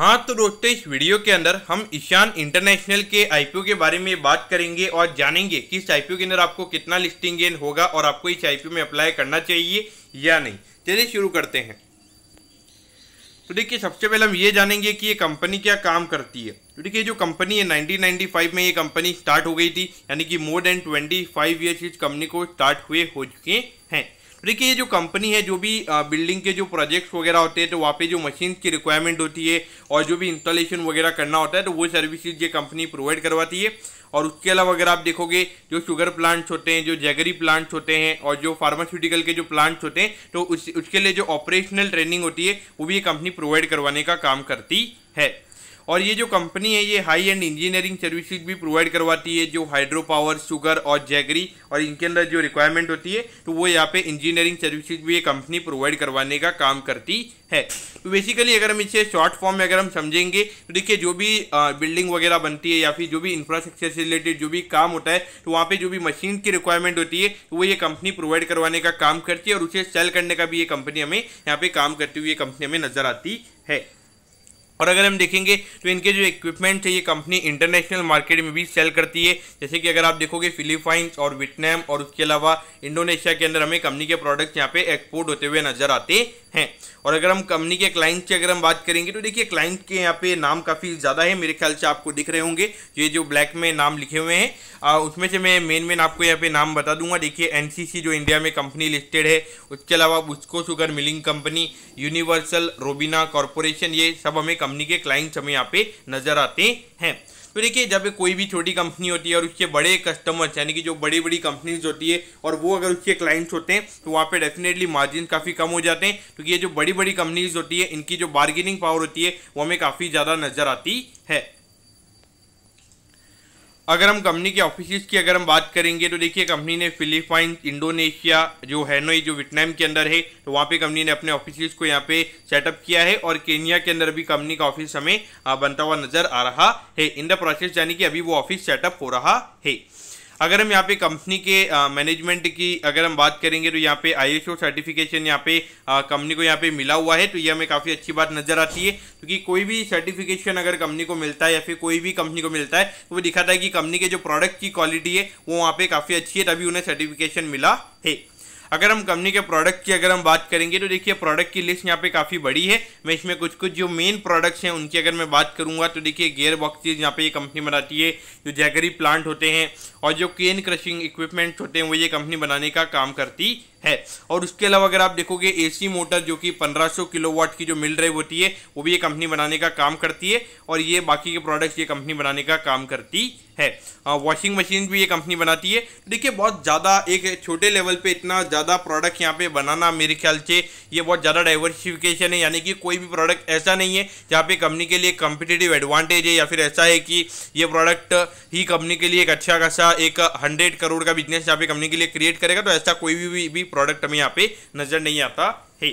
हाँ तो दोस्तों इस वीडियो के अंदर हम ईशान इंटरनेशनल के आईपीओ के बारे में बात करेंगे और जानेंगे कि इस आईपीओ के अंदर आपको कितना लिस्टिंग गेन होगा और आपको इस आईपीओ में अप्लाई करना चाहिए या नहीं चलिए शुरू करते हैं तो देखिए सबसे पहले हम ये जानेंगे कि ये कंपनी क्या काम करती है तो देखिए जो कंपनी है 1995 में ये कंपनी स्टार्ट हो गई थी यानी कि मोर देन 25 फाइव ईयर्स इस कंपनी को स्टार्ट हुए हो चुके हैं देखिए ये जो कंपनी है जो भी बिल्डिंग के जो प्रोजेक्ट्स वगैरह होते हैं तो वहाँ पे जो मशीन की रिक्वायरमेंट होती है और जो भी इंस्टॉलेशन वगैरह करना होता है तो वो सर्विसेज ये कंपनी प्रोवाइड करवाती है और उसके अलावा अगर आप देखोगे जो शुगर प्लांट्स होते हैं जो जैगरी प्लांट्स होते हैं और जो फार्मास्यूटिकल के जो प्लांट्स होते हैं तो उस, उसके लिए जो ऑपरेशनल ट्रेनिंग होती है वो भी ये कंपनी प्रोवाइड करवाने का काम करती है और ये जो कंपनी है ये हाई एंड इंजीनियरिंग सर्विसेज भी प्रोवाइड करवाती है जो हाइड्रो पावर शुगर और जैगरी और इनके अंदर जो रिक्वायरमेंट होती है तो वो यहाँ पे इंजीनियरिंग सर्विसेज भी ये कंपनी प्रोवाइड करवाने का काम करती है तो बेसिकली अगर हम इसे शॉर्ट फॉर्म में अगर हम समझेंगे तो देखिए जो भी बिल्डिंग वगैरह बनती है या फिर जो भी इंफ्रास्ट्रक्चर से रिलेटेड जो भी काम होता है तो वहाँ पर जो भी मशीन की रिक्वायरमेंट होती है तो वो ये कंपनी प्रोवाइड करवाने का काम करती है और उसे सेल करने का भी ये कंपनी हमें यहाँ पर काम करती हुई ये कंपनी हमें नजर आती है और अगर हम देखेंगे तो इनके जो इक्विपमेंट है ये कंपनी इंटरनेशनल मार्केट में भी सेल करती है जैसे कि अगर आप देखोगे फिलीपाइंस और वियतनाम और उसके अलावा इंडोनेशिया के अंदर हमें कंपनी के प्रोडक्ट्स यहाँ पे एक्सपोर्ट होते हुए नजर आते हैं और अगर हम कंपनी के क्लाइंट्स की अगर हम बात करेंगे तो देखिए क्लाइंट के यहाँ पे नाम काफ़ी ज़्यादा है मेरे ख्याल से आपको दिख रहे होंगे ये जो ब्लैक में नाम लिखे हुए हैं उसमें से मैं मेन मेन आपको यहाँ पे नाम बता दूंगा देखिए एनसीसी जो इंडिया में कंपनी लिस्टेड है उसके अलावा Busco sugar milling company Universal Robina Corporation ये सब हमें कंपनी के क्लाइंट्स हमें यहाँ पे नजर आते हैं तो देखिए जब कोई भी छोटी कंपनी होती है और उसके बड़े कस्टमर्स यानी कि जो बड़ी बड़ी कंपनीज होती है और वो अगर उसके क्लाइंट्स होते हैं तो वहाँ पे डेफिनेटली मार्जिन काफ़ी कम हो जाते हैं क्योंकि तो ये जो बड़ी बड़ी कंपनीज होती है इनकी जो बार्गेनिंग पावर होती है वो हमें काफ़ी ज़्यादा नजर आती है अगर हम कंपनी के ऑफिस की अगर हम बात करेंगे तो देखिए कंपनी ने फिलीपाइंस इंडोनेशिया जो हैनोई जो वियतनाम के अंदर है तो वहाँ पे कंपनी ने अपने ऑफिस को यहाँ पे सेटअप किया है और केनिया के अंदर भी कंपनी का ऑफिस हमें बनता हुआ नजर आ रहा है इन द प्रोसेस यानी कि अभी वो ऑफिस सेटअप हो रहा है अगर हम यहाँ पे कंपनी के मैनेजमेंट की अगर हम बात करेंगे तो यहाँ पे आई सर्टिफिकेशन यहाँ पे कंपनी को यहाँ पे मिला हुआ है तो ये हमें काफ़ी अच्छी बात नजर आती है क्योंकि तो कोई भी सर्टिफिकेशन अगर कंपनी को मिलता है या फिर कोई भी कंपनी को मिलता है तो वो दिखाता है कि कंपनी के जो प्रोडक्ट की क्वालिटी है वो वहाँ पे काफ़ी अच्छी है तभी उन्हें सर्टिफिकेशन मिला है अगर हम कंपनी के प्रोडक्ट की अगर हम बात करेंगे तो देखिए प्रोडक्ट की लिस्ट यहाँ पे काफ़ी बड़ी है मैं इसमें कुछ कुछ जो मेन प्रोडक्ट्स हैं उनकी अगर मैं बात करूँगा तो देखिए गेयर बॉक्सेज यहाँ पे ये कंपनी बनाती है जो जैगरी प्लांट होते हैं और जो केन क्रशिंग इक्विपमेंट्स होते हैं वो ये कंपनी बनाने का काम करती है और उसके अलावा अगर आप देखोगे एसी मोटर जो कि 1500 किलोवाट की जो मिल रही होती है वो भी ये कंपनी बनाने का काम करती है और ये बाकी के प्रोडक्ट्स ये कंपनी बनाने का काम करती है वॉशिंग मशीन भी ये कंपनी बनाती है देखिए बहुत ज़्यादा एक छोटे लेवल पर इतना ज़्यादा प्रोडक्ट यहाँ पे बनाना मेरे ख्याल से ये बहुत ज़्यादा डाइवर्सिफिकेशन है यानी कि कोई भी प्रोडक्ट ऐसा नहीं है जहाँ पे कंपनी के लिए कम्पिटेटिव एडवांटेज है या फिर ऐसा है कि ये प्रोडक्ट ही कंपनी के लिए एक अच्छा खासा एक हंड्रेड करोड़ का बिजनेस यहाँ पे कंपनी के लिए क्रिएट करेगा तो ऐसा कोई भी, भी, भी प्रोडक्ट हमें यहाँ पे नज़र नहीं आता है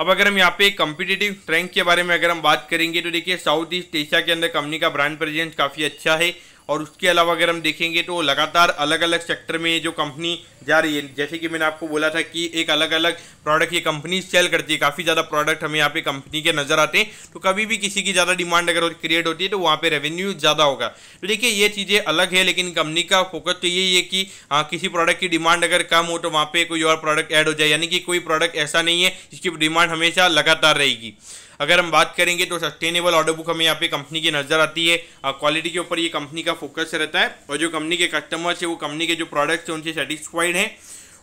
अब अगर हम यहाँ पे कम्पिटेटिव ट्रैंक के बारे में अगर हम बात करेंगे तो देखिए साउथ ईस्ट एशिया के अंदर कंपनी का ब्रांड प्रेजेंस काफ़ी अच्छा है और उसके अलावा अगर हम देखेंगे तो लगातार अलग अलग सेक्टर में जो कंपनी जा रही है जैसे कि मैंने आपको बोला था कि एक अलग अलग प्रोडक्ट ये कंपनी सेल करती है काफ़ी ज़्यादा प्रोडक्ट हमें यहाँ पे कंपनी के नज़र आते हैं तो कभी भी किसी की ज़्यादा डिमांड अगर क्रिएट होती है तो वहाँ पर रेवेन्यू ज़्यादा होगा तो देखिए ये चीज़ें अलग है लेकिन कंपनी का फोकस तो यही है कि आ, किसी प्रोडक्ट की डिमांड अगर कम हो तो वहाँ पर कोई और प्रोडक्ट ऐड हो जाए यानी कि कोई प्रोडक्ट ऐसा नहीं है जिसकी डिमांड हमेशा लगातार रहेगी अगर हम बात करेंगे तो सस्टेनेबल ऑर्डर बुक हमें यहाँ पे कंपनी की नज़र आती है क्वालिटी के ऊपर ये कंपनी का फोकस रहता है और जो कंपनी के कस्टमर्स है वो कंपनी के जो प्रोडक्ट्स हैं उनसे सेटिस्फाइड हैं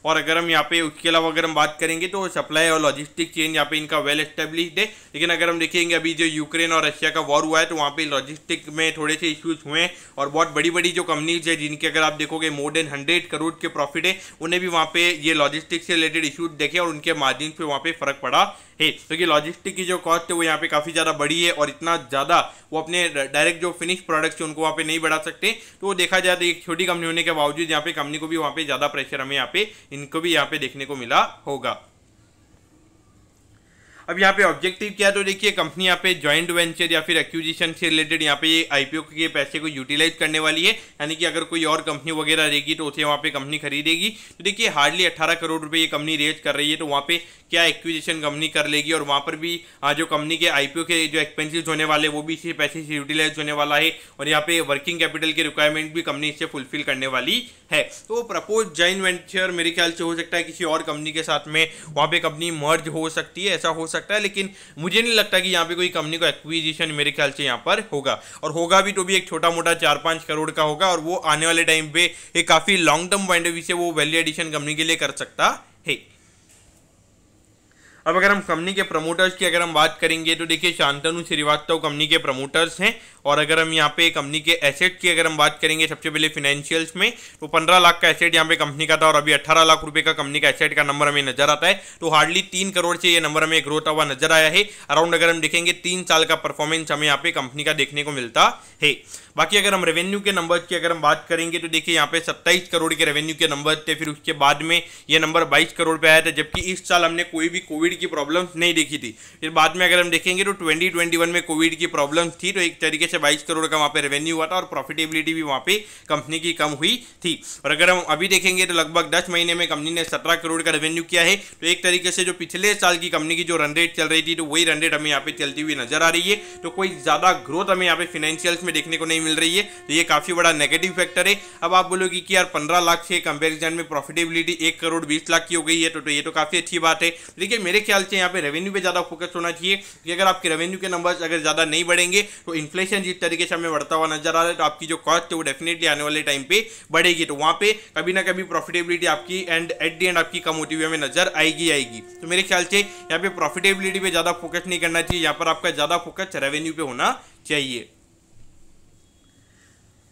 और अगर हम यहाँ पे उसके अलावा अगर हम बात करेंगे तो सप्लाई और लॉजिस्टिक चेन यहाँ पे इनका वेल एस्टेब्लिश्ड है लेकिन अगर हम देखेंगे अभी जो यूक्रेन और रशिया का वॉर हुआ है तो वहाँ पे लॉजिस्टिक में थोड़े से इश्यूज हुए हैं और बहुत बड़ी बड़ी जो कंपनीज है जिनके अगर आप देखोगे मोर देन हंड्रेड करोड़ के प्रॉफिट है उन्हें भी वहाँ पे ये लॉजिस्टिक से रिलेटेड इशूज देखे और उनके मार्जिन पर वहाँ पर फर्क पड़ा है क्योंकि तो लॉजिस्टिक की जो कॉस्ट है वो यहाँ पे काफ़ी ज़्यादा बड़ी है और इतना ज़्यादा वो अपने डायरेक्ट जो फिनिश प्रोडक्ट्स है उनको वहाँ पे नहीं बढ़ा सकते तो वो देखा जाए तो एक छोटी कंपनी होने के बावजूद यहाँ पे कंपनी को भी वहाँ पे ज़्यादा प्रेशर हमें यहाँ पे इनको भी यहाँ पे देखने को मिला होगा अब यहाँ पे ऑब्जेक्टिव क्या तो देखिए कंपनी यहाँ पे ज्वाइंट वेंचर या फिर एक्विजिशन से रिलेटेड यहाँ पे आईपीओ के पैसे को यूटिलाइज करने वाली है यानी कि अगर कोई और कंपनी वगैरह रहेगी तो उसे वहाँ पे कंपनी खरीदेगी तो देखिए हार्डली अट्ठारह करोड़ रुपये ये कंपनी रेज कर रही है तो वहाँ पे क्या एक्विजिशन कंपनी कर लेगी और वहाँ पर भी जो कंपनी के आईपीओ के जो एक्सपेंसिस होने वाले वो भी इसी पैसे से यूटिलाइज होने वाला है और यहाँ पे वर्किंग कैपिटल की रिक्वायरमेंट भी कंपनी इससे फुलफिल करने वाली है तो प्रपोज ज्वाइंट वेंचर मेरे ख्याल से हो सकता है किसी और कंपनी के साथ में वहाँ पे कंपनी मर्ज हो सकती है ऐसा हो सकता सकता है लेकिन मुझे नहीं लगता कि यहाँ पे कोई कंपनी को एक्विजिशन मेरे ख्याल से यहाँ पर होगा और होगा भी तो भी एक छोटा मोटा चार पाँच करोड़ का होगा और वो आने वाले टाइम पे एक काफ़ी long term point of view से वो वैल्यू एडिशन कंपनी के लिए कर सकता है अब अगर हम कंपनी के प्रमोटर्स की अगर हम बात करेंगे तो देखिए शांतनु श्रीवास्तव कंपनी के प्रमोटर्स हैं और अगर हम यहाँ पे कंपनी के एसेट की अगर हम बात करेंगे सबसे पहले फिनेंशियल्स में तो पंद्रह लाख का एसेट यहाँ पे कंपनी का था और अभी अट्ठारह लाख रुपए का कंपनी का एसेट का नंबर हमें नजर आता है तो हार्डली तीन करोड़ से ये नंबर हमें ग्रोथ हुआ नजर आया है अराउंड अगर हम देखेंगे तीन साल का परफॉर्मेंस हमें यहाँ पे कंपनी का देखने को मिलता है बाकी अगर हम रेवेन्यू के नंबर की अगर हम बात करेंगे तो देखिए यहाँ पे सत्ताईस करोड़ के रेवेन्यू के नंबर थे फिर उसके बाद में ये नंबर बाईस करोड़ पे आया था जबकि इस साल हमने कोई भी कोविड कोविड की प्रॉब्लम नहीं देखी थी फिर बाद में अगर हम देखेंगे तो 2021 में कोविड की प्रॉब्लम थी तो एक तरीके से बाईस करोड़ का वहाँ पे रेवेन्यू हुआ था और प्रॉफिटेबिलिटी भी वहाँ पे कंपनी की कम हुई थी और अगर हम अभी देखेंगे तो लगभग दस महीने में कंपनी ने सत्रह करोड़ का रेवेन्यू किया है तो एक तरीके से जो पिछले साल की कंपनी की जो रन रेट चल रही थी तो वही रन रेट हमें यहाँ पे चलती हुई नजर आ रही है तो कोई ज़्यादा ग्रोथ हमें यहाँ पे फाइनेंशियल्स में देखने को नहीं मिल रही है तो ये काफ़ी बड़ा नेगेटिव फैक्टर है अब आप बोलोगे कि यार पंद्रह लाख के कंपेरिजन में प्रॉफिटेबिलिटी एक करोड़ बीस लाख की हो गई है तो, तो ये तो काफ़ी अच्छी बात है देखिए मेरे मेरे ख्याल से यहाँ पे रेवेन्यू पे ज़्यादा फोकस होना चाहिए कि अगर आपके रेवेन्यू के नंबर अगर ज़्यादा नहीं बढ़ेंगे तो इन्फ्लेशन जिस तरीके से हमें बढ़ता हुआ नजर आ रहा है तो आपकी जो कॉस्ट है वो डेफिनेटली आने वाले टाइम पे बढ़ेगी तो वहाँ पे कभी ना कभी प्रॉफिटेबिलिटी आपकी एंड एट दी एंड आपकी कम होती हुई हमें नजर आएगी आएगी तो मेरे ख्याल से यहाँ पे प्रॉफिटेबिलिटी पर ज़्यादा फोकस नहीं करना चाहिए यहाँ पर आपका ज़्यादा फोकस रेवेन्यू पे होना चाहिए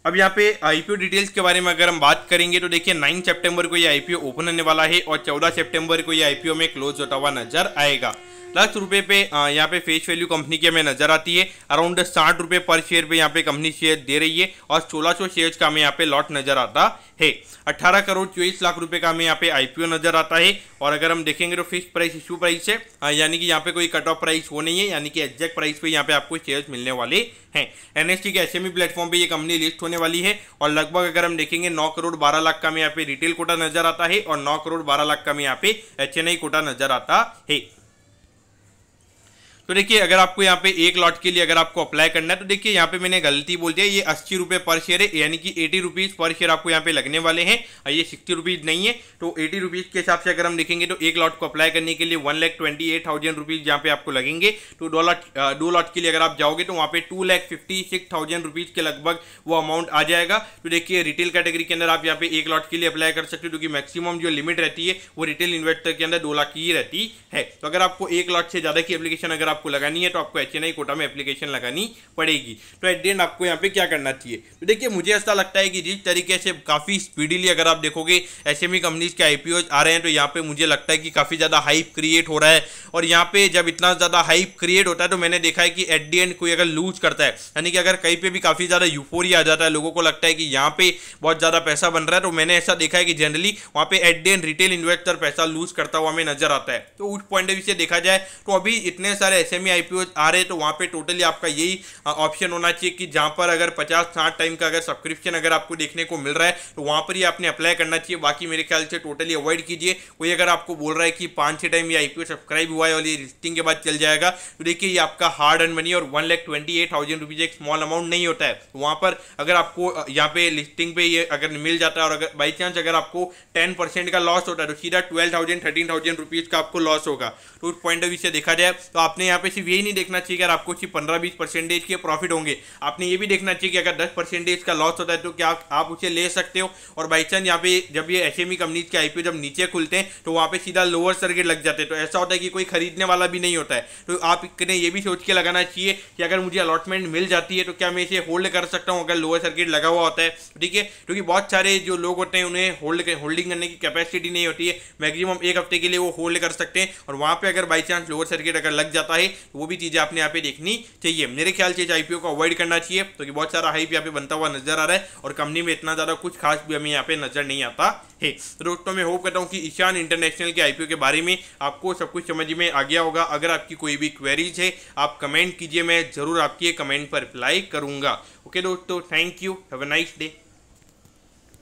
अब यहाँ पे आईपीओ डिटेल्स के बारे में अगर हम बात करेंगे तो देखिए 9 सितंबर को ये आईपीओ ओपन होने वाला है और 14 सितंबर को ये आईपीओ में क्लोज होता हुआ नजर आएगा लाख रुपए पे यहाँ पे फेस वैल्यू कंपनी की हमें नजर आती है अराउंड साठ रुपए पर शेयर पे यहाँ पे कंपनी शेयर दे रही है और सोलह सौ शेयर का हमें यहाँ पे लॉट नजर आता है अट्ठारह करोड़ चौबीस लाख रुपए का हमें यहाँ पे आईपीओ नजर आता है और अगर हम देखेंगे तो फिक्स प्राइस इश्यू प्राइस है यानी कि यहाँ पे कोई कट ऑफ प्राइस वो नहीं है यानी कि एक्जैक्ट प्राइस पे यहाँ पे आपको शेयर्स मिलने वाले हैं एनएसटी के एसएमई प्लेटफॉर्म e पे ये कंपनी लिस्ट होने वाली है और लगभग अगर हम देखेंगे नौ करोड़ बारह लाख का हमें यहाँ पे रिटेल कोटा नजर आता है और नौ करोड़ बारह लाख का हमें यहाँ पे एच कोटा नजर आता है तो देखिए अगर आपको यहाँ पे एक लॉट के लिए अगर आपको अप्लाई करना है तो देखिए यहाँ पे मैंने गलती बोल दिया ये अस्सी रुपये पर शेयर है यानी कि एटी रुपीज़ पर शेयर आपको यहाँ पे लगने वाले हैं और ये सिक्सटी रुपीज़ नहीं है तो एटी रुपीज़ के हिसाब से अगर हम देखेंगे तो एक लॉट को अप्लाई करने के लिए one lakh twenty eight thousand rupees यहाँ पे आपको लगेंगे तो दो लॉट दो लॉट के लिए अगर आप जाओगे तो वहाँ पे two lakh fifty six thousand rupees के लगभग वो अमाउंट आ जाएगा तो देखिए रिटेल कैटेगरी के अंदर आप यहाँ पे एक लॉट के लिए अप्लाई कर सकते हो क्योंकि मैक्सिमम जो लिमिट रहती है वो रिटेल इन्वेस्टर के अंदर दो लाख की ही रहती है तो अगर आपको एक लॉट से ज़्यादा की अपलीकेशन अगर आप आपको लगानी है तो आपको एच कोटा में एप्लीकेशन लगानी पड़ेगी तो एट दी एंड आपको यहाँ पे क्या करना चाहिए तो देखिए मुझे ऐसा लगता है कि जिस तरीके से काफ़ी स्पीडीली अगर आप देखोगे एस एम कंपनीज के आई आ रहे हैं तो यहाँ पर मुझे लगता है कि काफ़ी ज़्यादा हाइप क्रिएट हो रहा है और यहाँ पर जब इतना ज़्यादा हाइप क्रिएट होता है तो मैंने देखा है कि एट दी एंड कोई अगर लूज करता है यानी कि अगर कहीं पर भी काफ़ी ज़्यादा यूफोरी आ जाता है लोगों को लगता है कि यहाँ पे बहुत ज़्यादा पैसा बन रहा है तो मैंने ऐसा देखा है कि जनरली वहाँ पे at the end retail investor पैसा लूज करता हुआ हमें नजर आता है तो उस पॉइंट ऑफ व्यू से देखा जाए तो अभी इतने सारे एस एम e, आ रहे हैं तो वहाँ पे टोटली आपका यही ऑप्शन होना चाहिए कि जहाँ पर अगर पचास साठ टाइम का अगर सब्सक्रिप्शन अगर आपको देखने को मिल रहा है तो वहाँ पर ही आपने अप्लाई करना चाहिए बाकी मेरे ख्याल से टोटली अवॉइड कीजिए कोई अगर आपको बोल रहा है कि पाँच छः टाइम ये आई सब्सक्राइब हुआ है और ये लिस्टिंग के बाद चल जाएगा तो देखिए ये आपका हार्ड एंड मनी और one lakh twenty eight thousand rupees एक स्मॉल अमाउंट नहीं होता है तो वहाँ पर अगर आपको यहाँ पे लिस्टिंग पे ये अगर मिल जाता है और अगर बाई चांस अगर आपको टेन परसेंट का लॉस होता है तो सीधा twelve thousand thirteen thousand rupees का आपको लॉस होगा तो उस पॉइंट ऑफ व्यू से देखा जाए तो आपने यहाँ यहाँ पे सिर्फ यही नहीं देखना चाहिए अगर आपको सिर्फ पंद्रह बीस परसेंटेज के प्रॉफिट होंगे आपने ये भी देखना चाहिए कि अगर दस परसेंटेज का लॉस होता है तो क्या आप उसे ले सकते हो और बाई चांस यहाँ पे जब ये एस एम कंपनीज के आईपीओ जब नीचे खुलते हैं तो वहाँ पे सीधा लोअर सर्किट लग जाते हैं तो ऐसा होता है कि कोई खरीदने वाला भी नहीं होता है तो आपने ये भी सोच के लगाना चाहिए कि अगर मुझे अलॉटमेंट मिल जाती है तो क्या मैं इसे होल्ड कर सकता हूँ अगर लोअर सर्किट लगा हुआ होता है ठीक है क्योंकि बहुत सारे जो लोग होते हैं उन्हें होल्ड होल्डिंग करने की कैपेसिटी नहीं होती है मैक्सिमम एक हफ्ते के लिए वो होल्ड कर सकते हैं और वहाँ पर अगर बाई चांस लोअर सर्किट अगर लग जाता आए तो वो भी चीज़ें आपने यहाँ पे देखनी चाहिए मेरे ख्याल से आईपीओ को अवॉइड करना चाहिए क्योंकि तो बहुत सारा हाइप यहाँ पे बनता हुआ नजर आ रहा है और कंपनी में इतना ज़्यादा कुछ खास भी हमें यहाँ पे नजर नहीं आता है तो दोस्तों मैं होप करता हूँ कि ईशान इंटरनेशनल के आईपीओ के बारे में आपको सब कुछ समझ में आ गया होगा अगर आपकी कोई भी क्वेरीज है आप कमेंट कीजिए मैं ज़रूर आपकी कमेंट पर रिप्लाई करूंगा ओके दोस्तों thank you have a nice day